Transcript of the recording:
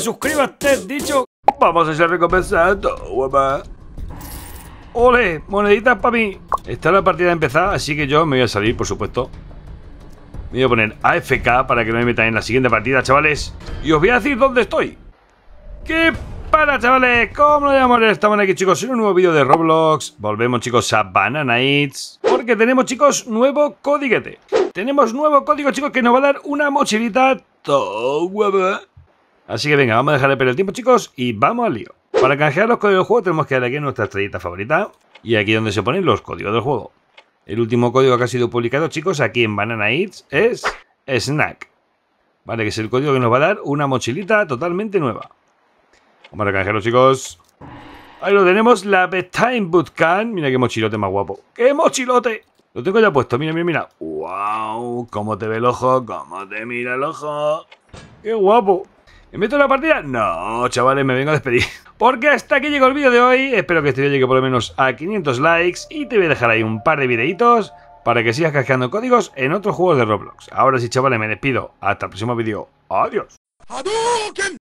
suscríbete, dicho. Vamos a ser recompensado, guapa. ¡Ole! Moneditas para mí. Está la partida empezada, así que yo me voy a salir, por supuesto. Me voy a poner AFK para que no me metan en la siguiente partida, chavales. Y os voy a decir dónde estoy. ¡Qué para, chavales! ¿Cómo lo llamamos? Estamos aquí, chicos, en un nuevo vídeo de Roblox. Volvemos, chicos, a Banana Porque tenemos, chicos, nuevo códiguete Tenemos nuevo código, chicos, que nos va a dar una mochilita todo Así que venga, vamos a dejar de perder el tiempo, chicos, y vamos al lío. Para canjear los códigos del juego tenemos que dar aquí a nuestra estrellita favorita y aquí donde se ponen los códigos del juego. El último código que ha sido publicado, chicos, aquí en Banana Eats es Snack. Vale, que es el código que nos va a dar una mochilita totalmente nueva. Vamos a canjearlo, chicos. Ahí lo tenemos, la Best Time Bootcamp. Mira qué mochilote más guapo. ¡Qué mochilote! Lo tengo ya puesto, mira, mira, mira. ¡Wow! ¿Cómo te ve el ojo? ¿Cómo te mira el ojo? ¡Qué guapo! ¿Me meto la partida? No, chavales, me vengo a despedir. Porque hasta aquí llegó el vídeo de hoy. Espero que este vídeo llegue por lo menos a 500 likes. Y te voy a dejar ahí un par de videitos para que sigas casqueando códigos en otros juegos de Roblox. Ahora sí, chavales, me despido. Hasta el próximo vídeo. Adiós.